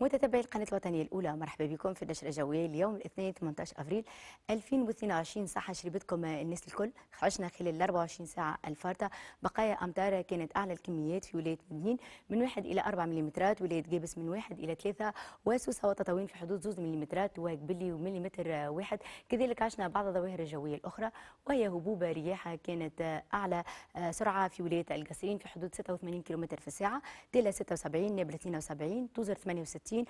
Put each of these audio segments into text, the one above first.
متتبعي القناة الوطنية الأولى مرحبا بكم في النشرة الجوية اليوم الاثنين 18 أفريل 2022 صحة شربتكم الناس الكل عشنا خلال 24 ساعة الفارطة بقايا أمطار كانت أعلى الكميات في ولاية مدنين من 1 إلى 4 ملم ولاية جابس من 1 إلى 3 وسوسة وتطاوين في حدود 2 ملم وقبلي ومليمتر واحد كذلك عشنا بعض الظواهر الجوية الأخرى وهي هبوب رياح كانت أعلى سرعة في ولاية القصرين في حدود 86 كم في الساعة تيلا 76 نابلة 72 توزر 68 61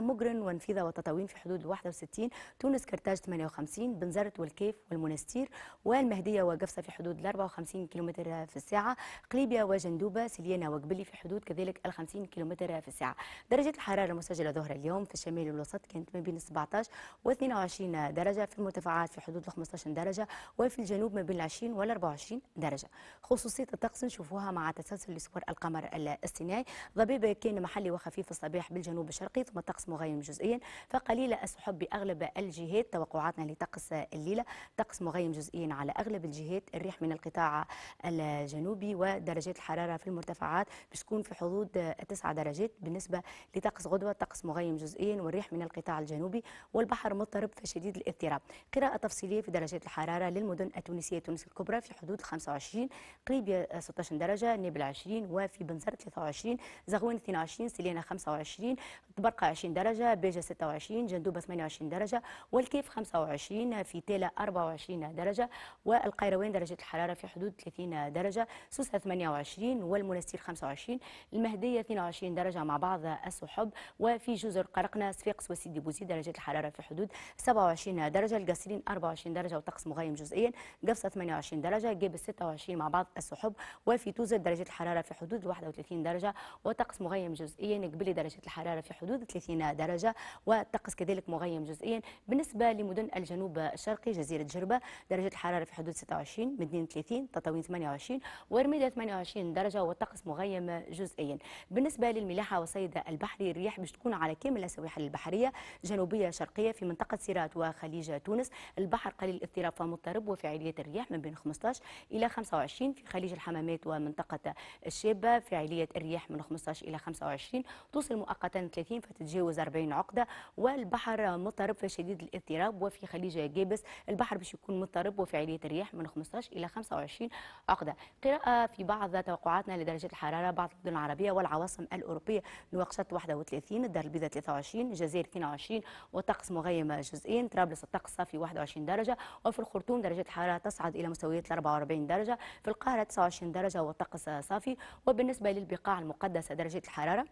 ومجرن ونفيذة وتطاوين في حدود 61 تونس كرتاج 58 بنزرت والكيف والمنستير والمهدية وجفصة في حدود 54 كيلومتر في الساعة قليبية وجندوبة سليانة وقبلي في حدود كذلك ال 50 كيلومتر في الساعة درجة الحرارة المسجلة ظهر اليوم في الشمال والوسط كانت ما بين 17 و 22 درجة في المرتفعات في حدود ال 15 درجة وفي الجنوب ما بين 20 و 24 درجة خصوصية الطقس نشوفوها مع تسلسل لصور القمر الصناعي ضبيب كان محلي وخفيف الصباح بالجنوب الشرقي الشرقي ثم طقس مغيم جزئيا فقليل السحب بأغلب الجهات توقعاتنا لطقس الليلة طقس مغيم جزئيا على أغلب الجهات الريح من القطاع الجنوبي ودرجات الحرارة في المرتفعات باش تكون في حدود 9 درجات بالنسبة لطقس غدوة طقس مغيم جزئيا والريح من القطاع الجنوبي والبحر مضطرب فشديد الاضطراب قراءة تفصيلية في درجات الحرارة للمدن التونسية تونس الكبرى في حدود 25 قريب 16 درجة نابل 20 وفي بنزرت 23 زغوان 22 سلينا 25 طبرقة 20 درجة بيجة 26 جندوبة 28 درجة والكيف 25 في تيلا 24 درجة والقيروان درجة الحرارة في حدود 30 درجة سوسة 28 والمنستير 25 المهدية 22 درجة مع بعض السحب وفي جزر قرقنا صفاقس وسيدي بوزي درجة الحرارة في حدود 27 درجة القصرين 24 درجة وطقس مغيم جزئيا قفصة 28 درجة جيبس 26 مع بعض السحب وفي توزة درجة الحرارة في حدود 31 درجة وطقس مغيم جزئيا قبلي درجة الحرارة في حدود حدود 30 درجة والطقس كذلك مغيم جزئيا بالنسبة لمدن الجنوب الشرقي جزيرة جربة درجة الحرارة في حدود 26 مدينة 30 تطاوين 28 ورميدة 28 درجة والطقس مغيم جزئيا بالنسبة للملاحة وصيد البحري الرياح باش تكون على كامل السواحل البحرية جنوبية شرقية في منطقة سيرات وخليج تونس البحر قليل الاضطراب ومضطرب وفاعلية الرياح من بين 15 إلى 25 في خليج الحمامات ومنطقة الشابة فاعلية الرياح من 15 إلى 25 توصل مؤقتا 30 80 فتتجاوز 40 عقده والبحر مضطرب فشديد الاضطراب وفي خليج جابس البحر باش يكون مضطرب وفعاليه الرياح من 15 الى 25 عقده قراءه في بعض توقعاتنا لدرجه الحراره بعض المدن العربيه والعواصم الاوروبيه نواقشط 31 الدار البيضاء 23 الجزائر 22 وطقس مغيم جزئيا طرابلس الطقس صافي 21 درجه وفي الخرطوم درجه الحراره تصعد الى مستويات 44 درجه في القاهره 29 درجه والطقس صافي وبالنسبه للبقاع المقدسه درجه الحراره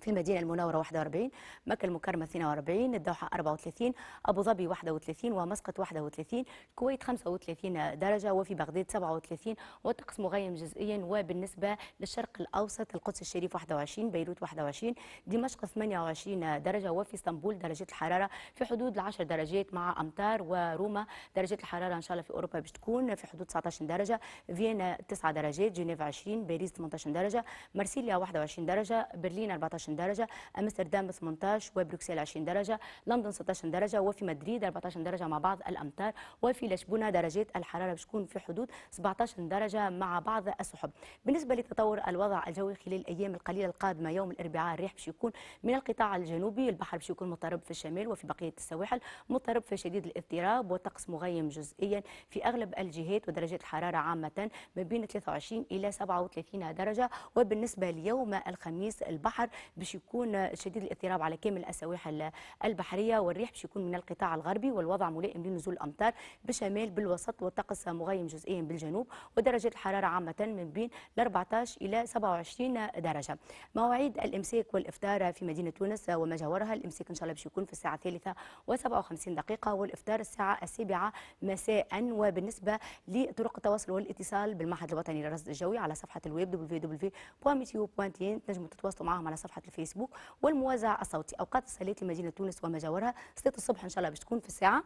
في المدينة المنورة 41 مكة المكرمة 42 الدوحة 34 أبو ظبي 31 ومسقط 31 الكويت 35 درجة وفي بغداد 37 والطقس مغيم جزئيا وبالنسبة للشرق الأوسط القدس الشريف 21 بيروت 21 دمشق 28 درجة وفي اسطنبول درجة الحرارة في حدود 10 درجات مع أمطار وروما درجة الحرارة إن شاء الله في أوروبا باش تكون في حدود 19 درجة فيينا 9 درجات جنيف 20 باريس 18 درجة مرسيليا 21 درجة برلين 14 19 درجه امستردام 18 وبروكسل 20 درجه لندن 16 درجه وفي مدريد 14 درجه مع بعض الامطار وفي لشبونه درجات الحراره باش تكون في حدود 17 درجه مع بعض السحب بالنسبه لتطور الوضع الجوي خلال الايام القليله القادمه يوم الاربعاء الريح باش يكون من القطاع الجنوبي البحر باش يكون مضطرب في الشمال وفي بقيه السواحل مضطرب في شديد الاضطراب وطقس مغيم جزئيا في اغلب الجهات ودرجات الحراره عامه ما بين 23 الى 37 درجه وبالنسبه ليوم الخميس البحر باش يكون شديد الاضطراب على كامل السواحل البحريه والريح باش يكون من القطاع الغربي والوضع ملائم لنزول الامطار بشمال بالوسط والطقس مغيم جزئيا بالجنوب ودرجات الحراره عامه من بين 14 الى 27 درجه مواعيد الامساك والافطار في مدينه تونس وما جاورها الامساك ان شاء الله باش يكون في الساعه الثالثه و57 دقيقه والافطار الساعه السابعه مساء وبالنسبه لطرق التواصل والاتصال بالمعهد الوطني للرصد الجوي على صفحه الويب www.meteo.in تنجموا تتواصلوا معهم على صفحه صفحه الفيسبوك والموازع الصوتي اوقات الصلاه لمدينه تونس ومجاورها جاورها 6 الصبح ان شاء الله باش تكون في الساعه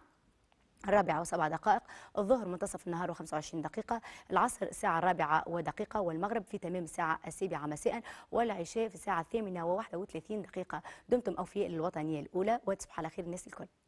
الرابعة وسبع دقائق الظهر منتصف النهار وخمسة وعشرين دقيقة العصر الساعة الرابعة ودقيقة والمغرب في تمام الساعة السابعة مساء والعشاء في الساعة الثامنة وواحدة وثلاثين دقيقة دمتم أوفياء للوطنية الأولى وتصبح على خير الناس الكل